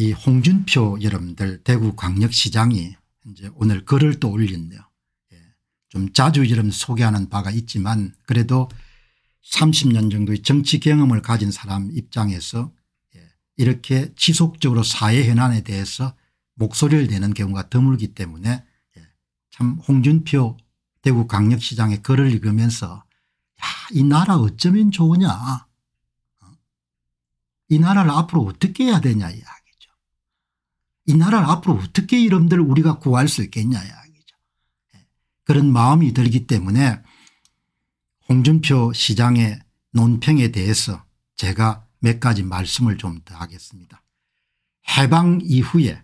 이 홍준표 여러분들 대구광역시장이 이제 오늘 글을 또 올렸네요. 예. 좀 자주 여러분 소개하는 바가 있지만 그래도 30년 정도의 정치 경험을 가진 사람 입장에서 예. 이렇게 지속적으로 사회 현안에 대해서 목소리를 내는 경우가 드물기 때문에 예. 참 홍준표 대구광역시장의 글을 읽으면서 야이 나라 어쩌면 좋으냐 어? 이 나라를 앞으로 어떻게 해야 되냐 야이 나라를 앞으로 어떻게 이름들 우리가 구할 수 있겠냐 이야기죠. 예. 그런 마음이 들기 때문에 홍준표 시장의 논평에 대해서 제가 몇 가지 말씀을 좀 더 하겠습니다. 해방 이후에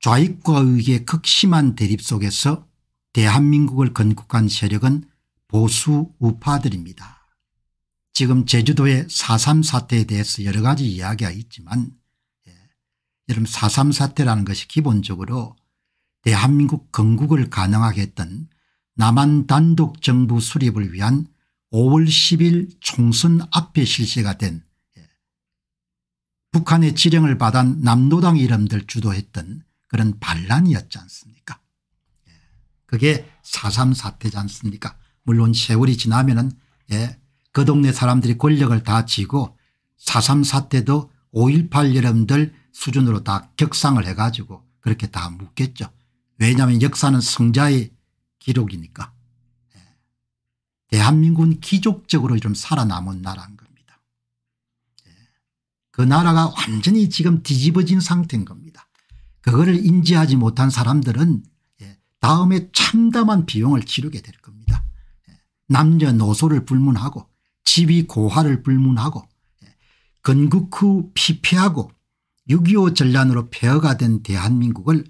좌익과 의의 극심한 대립 속에서 대한민국을 건국한 세력은 보수 우파들입니다. 지금 제주도의 4.3 사태에 대해서 여러 가지 이야기가 있지만 여러분 4.3 사태라는 것이 기본적으로 대한민국 건국을 가능하게 했던 남한 단독 정부 수립을 위한 5월 10일 총선 앞에 실시가 된 예, 북한의 지령을 받은 남노당 이름들 주도했던 그런 반란이었지 않습니까 예, 그게 4.3 사태지 않습니까 물론 세월이 지나면 은그 예, 동네 사람들이 권력을 다지고4.3 사태도 5.18 여러분들 수준으로 다 격상을 해가지고 그렇게 다 묻겠죠. 왜냐하면 역사는 성자의 기록이니까. 예. 대한민국은 기족적으로 좀 살아남은 나라인 겁니다. 예. 그 나라가 완전히 지금 뒤집어진 상태인 겁니다. 그거를 인지하지 못한 사람들은 예, 다음에 참담한 비용을 치르게 될 겁니다. 남녀노소를 불문하고 지위고하를 불문하고 건국 후 피폐하고 6.25 전란으로 폐허가 된 대한민국을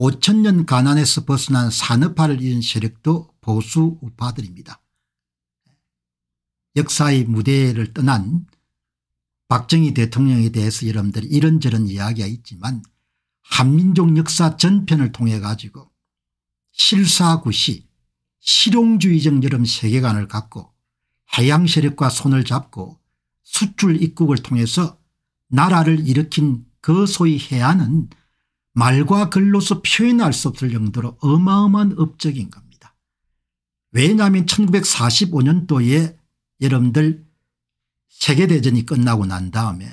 5천년 가난에서 벗어난 산업화를 이은 세력도 보수 우파들입니다. 역사의 무대를 떠난 박정희 대통령에 대해서 여러분들 이런저런 이야기가 있지만 한민족 역사 전편을 통해 가지고 실사구시 실용주의적 여름 세계관을 갖고 해양 세력과 손을 잡고 수출 입국을 통해서 나라를 일으킨 그 소위 해안은 말과 글로서 표현할 수 없을 정도로 어마어마한 업적인 겁니다. 왜냐하면 1945년도에 여러분들 세계대전이 끝나고 난 다음에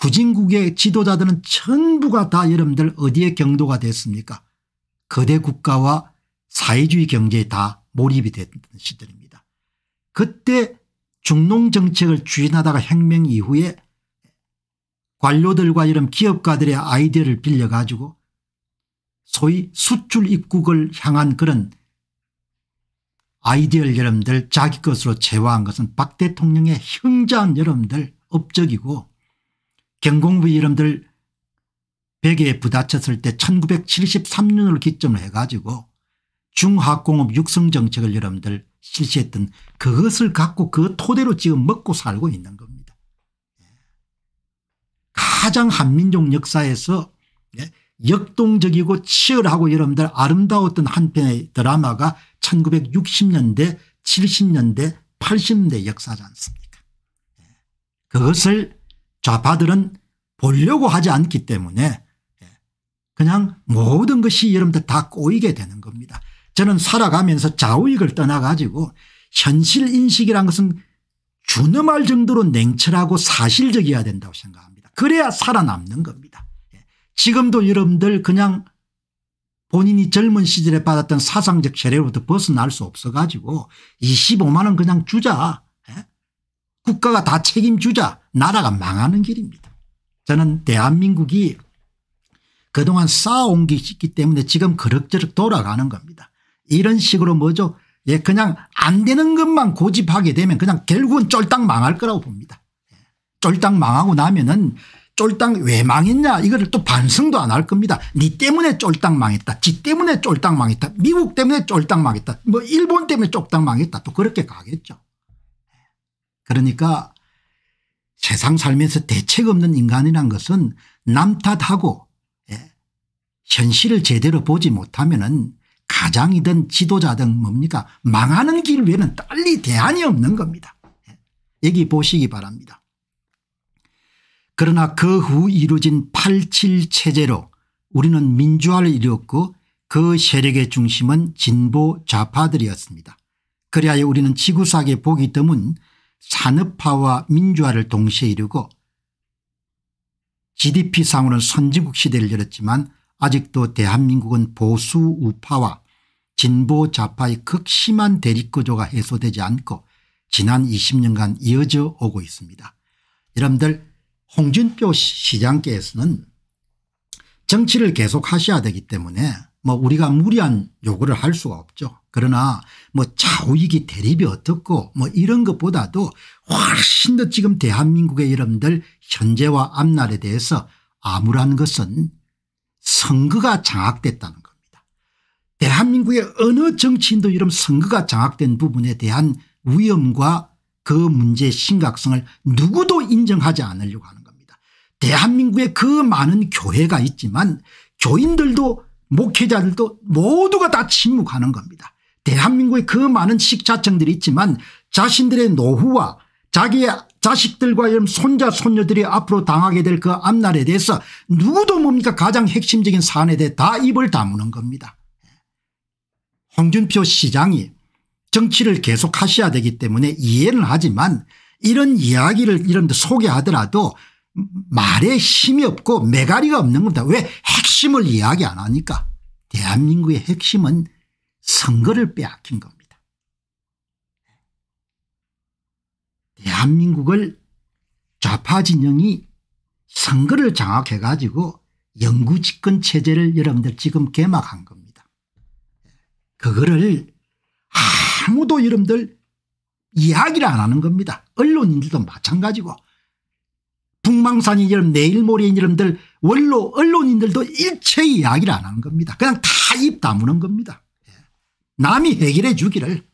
후진국의 지도자들은 전부가 다 여러분들 어디에 경도가 됐습니까 거대 국가와 사회주의 경제에 다 몰입이 됐던 시절입니다. 그때 중농정책을 주인하다가 혁명 이후에 관료들과 이런 기업가들의 아이디어를 빌려가지고 소위 수출 입국을 향한 그런 아이디어를 여러분들 자기 것으로 제화한 것은 박 대통령의 형한 여러분들 업적이고 경공부 여러분들 베개에 부딪혔을 때 1973년을 기점으로 해가지고 중화공업 육성정책을 여러분들 실시했던 그것을 갖고 그 토대로 지금 먹고 살고 있는 겁니다. 가장 한민족 역사에서 예, 역동적이고 치열하고 여러분들 아름다웠던 한편의 드라마가 1960년대 70년대 80년대 역사지 않습니까 예, 그것을 좌파들은 보려고 하지 않기 때문에 예, 그냥 모든 것이 여러분들 다 꼬이게 되는 겁니다. 저는 살아가면서 좌우익을 떠나가지고 현실인식이란 것은 준엄할 정도로 냉철하고 사실적이어야 된다고 생각합니다. 그래야 살아남는 겁니다. 예. 지금도 여러분들 그냥 본인이 젊은 시절에 받았던 사상적 세례로부터 벗어날 수 없어 가지고 25만 원 그냥 주자. 예. 국가가 다 책임주자. 나라가 망하는 길입니다. 저는 대한민국이 그동안 쌓아온 게 있기 때문에 지금 그럭저럭 돌아가는 겁니다. 이런 식으로 뭐죠. 예, 그냥 안 되는 것만 고집하게 되면 그냥 결국은 쫄딱 망할 거라고 봅니다. 쫄딱 망하고 나면은 쫄딱 왜 망했냐 이거를 또 반성도 안 할 겁니다. 니 때문에 쫄딱 망했다. 지 때문에 쫄딱 망했다. 미국 때문에 쫄딱 망했다. 뭐 일본 때문에 쫄딱 망했다. 또 그렇게 가겠죠. 그러니까 세상 살면서 대책 없는 인간이란 것은 남 탓하고 예. 현실을 제대로 보지 못하면 은 가장이든 지도자든 뭡니까 망하는 길 외에는 딸리 대안이 없는 겁니다. 예. 여기 보시기 바랍니다. 그러나 그 후 이루어진 8.7 체제로 우리는 민주화를 이루었고그 세력의 중심은 진보 좌파들이었습니다. 그래야 우리는 지구상의 보기 드문 산업화와 민주화를 동시에 이루고 gdp상으로는 선진국 시대를 열었지만 아직도 대한민국은 보수 우파와 진보 좌파의 극심한 대립구조가 해소되지 않고 지난 20년간 이어져 오고 있습니다. 여러분들 홍준표 시장께서는 정치를 계속 하셔야 되기 때문에 뭐 우리가 무리한 요구를 할 수가 없죠. 그러나 뭐 좌우익이 대립이 어떻고 뭐 이런 것보다도 훨씬 더 지금 대한민국의 여러분들 현재와 앞날에 대해서 암울한 것은 선거가 장악됐다는 겁니다. 대한민국의 어느 정치인도 이런 선거가 장악된 부분에 대한 위험과 그 문제의 심각성을 누구도 인정하지 않으려고 하는 대한민국에 그 많은 교회가 있지만 교인들도 목회자들도 모두가 다 침묵하는 겁니다. 대한민국에 그 많은 식자청들이 있지만 자신들의 노후와 자기의 자식들과 손자 손녀들이 앞으로 당하게 될 그 앞날에 대해서 누구도 뭡니까 가장 핵심적인 사안에 대해 다 입을 다무는 겁니다. 홍준표 시장이 정치를 계속 하셔야 되기 때문에 이해는 하지만 이런 이야기를 이런 데 소개하더라도 말에 힘이 없고 메가리가 없는 겁니다. 왜 핵심을 이야기 안 하니까 대한민국의 핵심은 선거를 빼앗긴 겁니다. 대한민국을 좌파 진영이 선거를 장악해 가지고 영구 집권 체제를 여러분들 지금 개막한 겁니다. 그거를 아무도 여러분들 이야기를 안 하는 겁니다. 언론인들도 마찬가지고 북망산인 이름 내일모레인 이름들 원로 언론인들도 일체의 이야기를 안 하는 겁니다. 그냥 다 입 다무는 겁니다. 예. 남이 해결해 주기를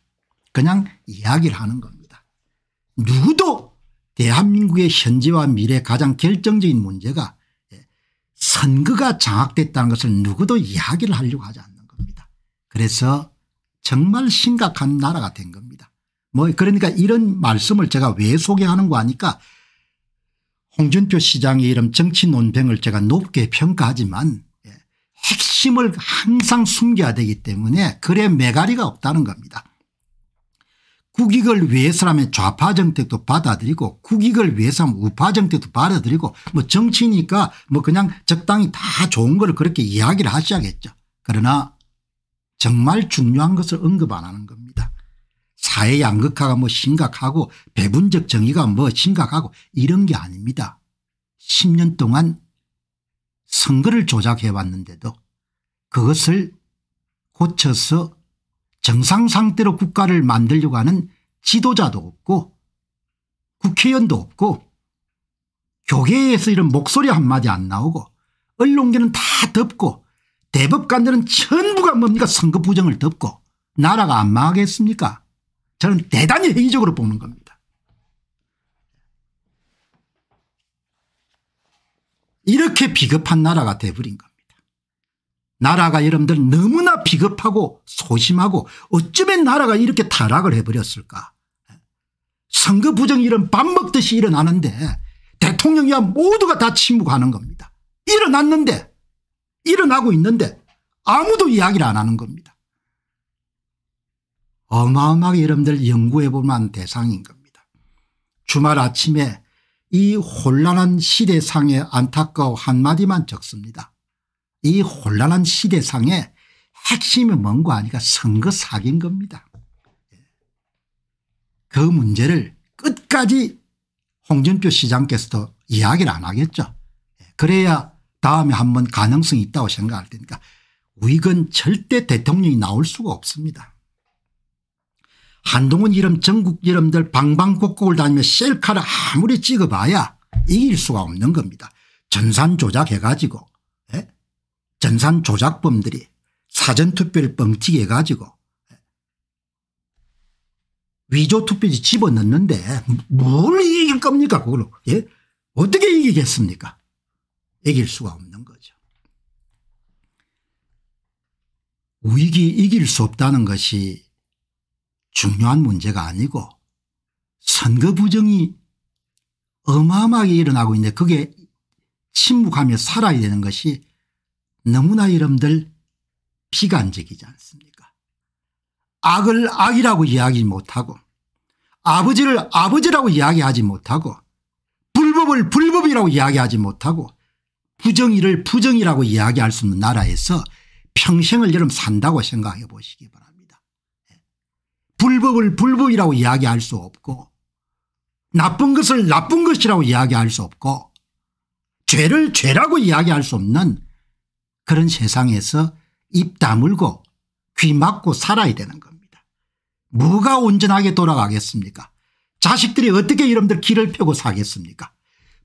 그냥 이야기를 하는 겁니다. 누구도 대한민국의 현재와 미래 가장 결정적인 문제가 예, 선거가 장악됐다는 것을 누구도 이야기를 하려고 하지 않는 겁니다. 그래서 정말 심각한 나라가 된 겁니다. 뭐 그러니까 이런 말씀을 제가 왜 소개하는 거 아니까 홍준표 시장의 이름 정치 논평을 제가 높게 평가하지만 예, 핵심을 항상 숨겨야 되기 때문에 그래 메가리가 없다는 겁니다. 국익을 위해서라면 좌파 정책도 받아들이고 국익을 위해서면 뭐 우파 정책도 받아들이고 뭐 정치니까 뭐 그냥 적당히 다 좋은 걸 그렇게 이야기를 하셔야겠죠. 그러나 정말 중요한 것을 언급 안 하는 겁니다. 사회 양극화가 뭐 심각하고 배분적 정의가 뭐 심각하고 이런 게 아닙니다. 10년 동안 선거를 조작해 왔는데도 그것을 고쳐서 정상 상태로 국가를 만들려고 하는 지도자도 없고 국회의원도 없고 교계에서 이런 목소리 한마디 안 나오고 언론계는 다 덮고 대법관들은 전부가 뭡니까 선거 부정을 덮고 나라가 안 망하겠습니까 저는 대단히 회의적으로 보는 겁니다. 이렇게 비겁한 나라가 돼버린 겁니다. 나라가 여러분들 너무나 비겁하고 소심하고 어쩌면 나라가 이렇게 타락을 해버렸을까. 선거 부정 이런 밥 먹듯이 일어나는데 대통령이야 모두가 다 침묵하는 겁니다. 일어났는데 일어나고 있는데 아무도 이야기를 안 하는 겁니다. 어마어마하게 여러분들 연구해 보면 대상인 겁니다. 주말 아침에 이 혼란한 시대상에 안타까워 한마디만 적습니다. 이 혼란한 시대상에 핵심이 뭔거 아니가 선거 사기인 겁니다. 그 문제를 끝까지 홍준표 시장께서도 이야기를 안 하겠죠. 그래야 다음에 한 번 가능성이 있다고 생각할 테니까 위건 절대 대통령이 나올 수가 없습니다. 한동훈 이름 전국 이름들 방방곡곡을 다니며 셀카를 아무리 찍어봐야 이길 수가 없는 겁니다. 전산 조작해가지고 예? 전산 조작범들이 사전투표를 뻥튀기 해가지고 예? 위조투표지 집어넣는데 뭘 이길 겁니까 그걸로 예? 어떻게 이기겠습니까 이길 수가 없는 거죠. 우익이 이길 수 없다는 것이 중요한 문제가 아니고 선거 부정이 어마어마하게 일어나고 있는데 그게 침묵하며 살아야 되는 것이 너무나 여러분들 비관적이지 않습니까 악을 악이라고 이야기 못하고 아버지를 아버지라고 이야기하지 못하고 불법을 불법이라고 이야기하지 못하고 부정의를 부정이라고 이야기할 수 있는 나라에서 평생을 여러분 산다고 생각해 보시기 바랍니다. 불법을 불법이라고 이야기할 수 없고 나쁜 것을 나쁜 것이라고 이야기할 수 없고 죄를 죄라고 이야기할 수 없는 그런 세상에서 입 다물고 귀 막고 살아야 되는 겁니다. 뭐가 온전하게 돌아가겠습니까 자식들이 어떻게 여러분들 길을 펴고 사겠습니까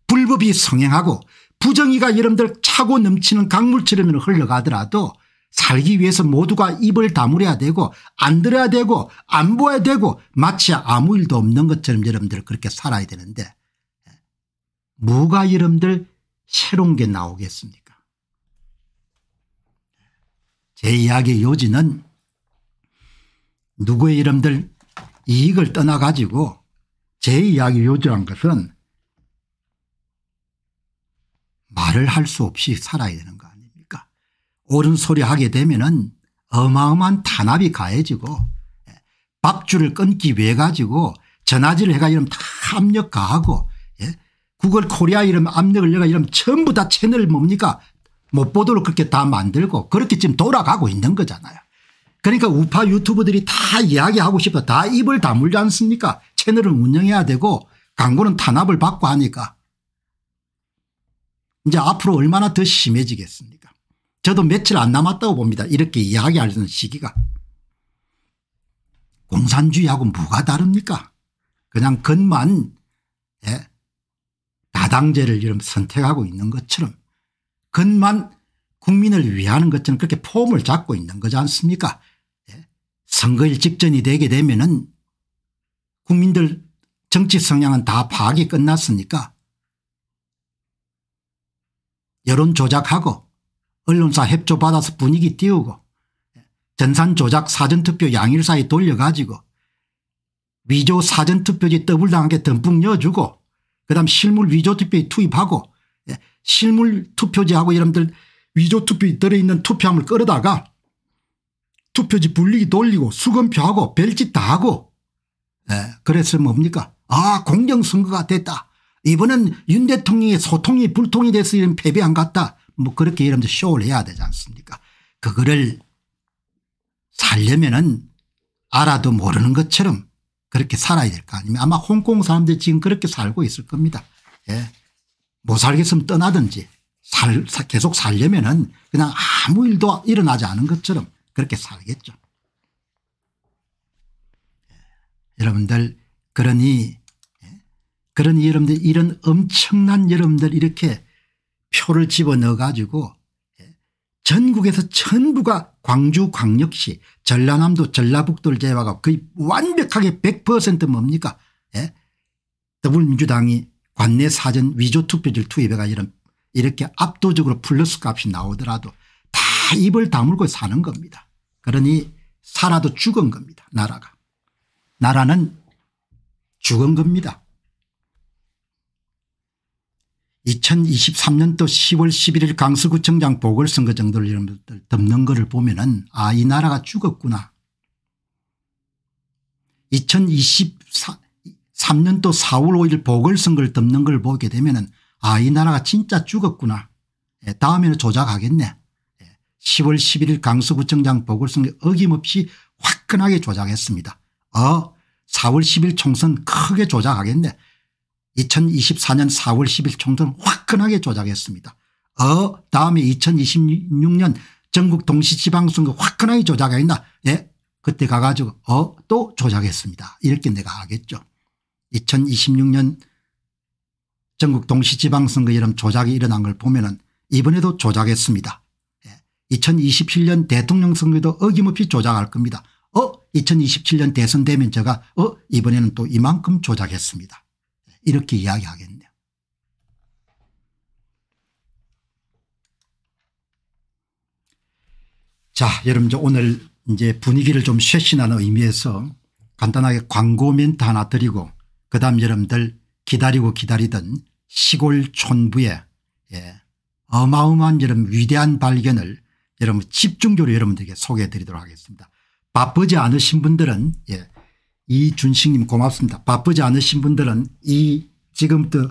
불법이 성행하고 부정의가 여러분들 차고 넘치는 강물처럼 흘러가더라도 살기 위해서 모두가 입을 다물어야 되고 안 들어야 되고 안 보아야 되고 마치 아무 일도 없는 것처럼 여러분들 그렇게 살아야 되는데 뭐가 여러분들 새로운 게 나오겠습니까 제 이야기의 요지는 누구의 이름들 이익을 떠나 가지고 제 이야기 요지란 것은 말을 할 수 없이 살아야 되는 거 아닙니까 옳은 소리 하게 되면은 어마어마한 탄압이 가해지고 예, 밥줄을 끊기 위해 가지고 전화질을 해가 이러면 다 압력 가하고 예? 구글 코리아 이러면 압력을 내가 이러면 전부 다 채널 뭡니까 못 보도록 그렇게 다 만들고 그렇게 지금 돌아가고 있는 거잖아요. 그러니까 우파 유튜브들이 다 이야기하고 싶어 다 입을 다물지 않습니까 채널을 운영해야 되고 광고는 탄압을 받고 하니까 이제 앞으로 얼마나 더 심해지겠습니까 저도 며칠 안 남았다고 봅니다. 이렇게 이야기할수있는 시기가. 공산주의하고 뭐가 다릅니까 그냥 근만 예? 다당제를 선택하고 있는 것처럼 근만 국민을 위하는 것처럼 그렇게 폼을 잡고 있는 거지 않습니까 예? 선거일 직전이 되게 되면 은 국민들 정치 성향은 다 파악이 끝났으니까 여론 조작하고 언론사 협조 받아서 분위기 띄우고 전산 조작 사전투표 양일사에 돌려가지고 위조 사전투표지 더블당한 게 듬뿍 넣어주고 그다음 실물 위조투표에 투입하고 예, 실물 투표지하고 여러분들 위조투표에 들어있는 투표함을 끌어다가 투표지 분리기 돌리고 수건표하고 별짓 다 하고 예, 그래서 뭡니까 아 공정선거가 됐다 이번엔 윤 대통령의 소통이 불통이 돼서 이런 패배 안 갔다 뭐 그렇게 여러면서 쇼를 해야 되지 않습니까 그거를 살려면은 알아도 모르는 것처럼 그렇게 살아야 될거 아니면 아마 홍콩 사람들이 지금 그렇게 살고 있을 겁니다. 예. 못 살겠으면 떠나든지 살, 계속 살려면은 그냥 아무 일도 일어나지 않은 것처럼 그렇게 살겠죠. 예. 여러분들 그러니 예. 그러니 여러분들 이런 엄청난 여러분들 이렇게 표를 집어넣어가지고 예, 전국에서 전부가 광주광역시 전라남도 전라북도를 제외하고 거의 완벽하게 100% 뭡니까 예? 더불어민주당이 관내 사전 위조투표지를 투입해가 이런 이렇게 압도적으로 플러스 값이 나오더라도 다 입을 다물고 사는 겁니다. 그러니 살아도 죽은 겁니다. 나라가. 나라는 죽은 겁니다. 2023년도 10월 11일 강서구청장 보궐선거 정도를 이런 것들 덮는 거를 보면은 아 이 나라가 죽었구나. 2023년도 4월 5일 보궐선거를 덮는 걸 보게 되면은 아 이 나라가 진짜 죽었구나. 예, 다음에는 조작하겠네. 예, 10월 11일 강서구청장 보궐선거 어김없이 화끈하게 조작했습니다. 어 4월 10일 총선 크게 조작하겠네. 2024년 4월 10일 총선을 화끈하게 조작했습니다. 어 다음에 2026년 전국 동시지방선거 화끈하게 조작하나예 그때 가가지고 어또 조작했습니다. 이렇게 내가 하겠죠. 2026년 전국 동시지방선거 이런 조작이 일어난 걸 보면은 이번에도 조작했습니다. 2027년 예, 대통령 선거도 어김없이 조작할 겁니다. 어 2027년 대선 되면 제가 어 이번에는 또 이만큼 조작했습니다. 이렇게 이야기하겠네요. 자, 여러분 오늘 이제 분위기를 좀 쇄신하는 의미에서 간단하게 광고 멘트 하나 드리고 그 다음 여러분들 기다리고 기다리던 시골 촌부의 예, 어마어마한 여러분 위대한 발견을 여러분 집중적으로 여러분들에게 소개해 드리도록 하겠습니다. 바쁘지 않으신 분들은 예, 이준식님 고맙습니다. 바쁘지 않으신 분들은 이 지금부터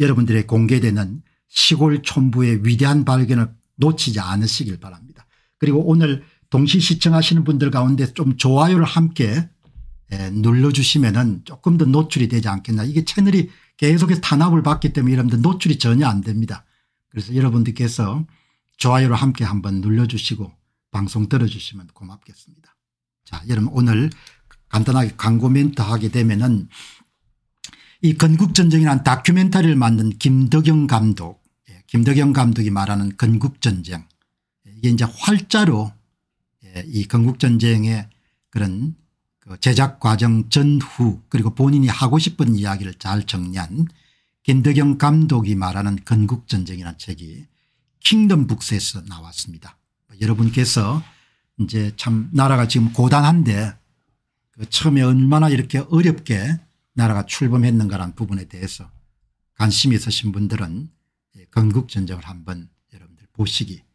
여러분들의 공개되는 시골 촌부의 위대한 발견을 놓치지 않으시길 바랍니다. 그리고 오늘 동시 시청하시는 분들 가운데 좀 좋아요를 함께 예, 눌러주시면 은 조금 더 노출이 되지 않겠나 이게 채널이 계속해서 탄압을 받기 때문에 여러분들 노출이 전혀 안 됩니다. 그래서 여러분들께서 좋아요를 함께 한번 눌러주시고 방송 들어주시면 고맙겠습니다. 자 여러분 오늘 간단하게 광고 멘트 하게 되면은 이 건국전쟁이라는 다큐멘터리를 만든 김덕영 감독 예, 김덕영 감독이 말하는 건국전쟁 예, 이게 이제 활자로 예, 이 건국전쟁의 그런 그 제작 과정 전후 그리고 본인이 하고 싶은 이야기를 잘 정리한 김덕영 감독이 말하는 건국전쟁이라는 책이 킹덤 북스에서 나왔습니다. 여러분께서 이제 참 나라가 지금 고단한데 그 처음에 얼마나 이렇게 어렵게 나라가 출범했는가라는 부분에 대해서 관심이 있으신 분들은 예, 건국전쟁을 한번 여러분들 보시기 바랍니다.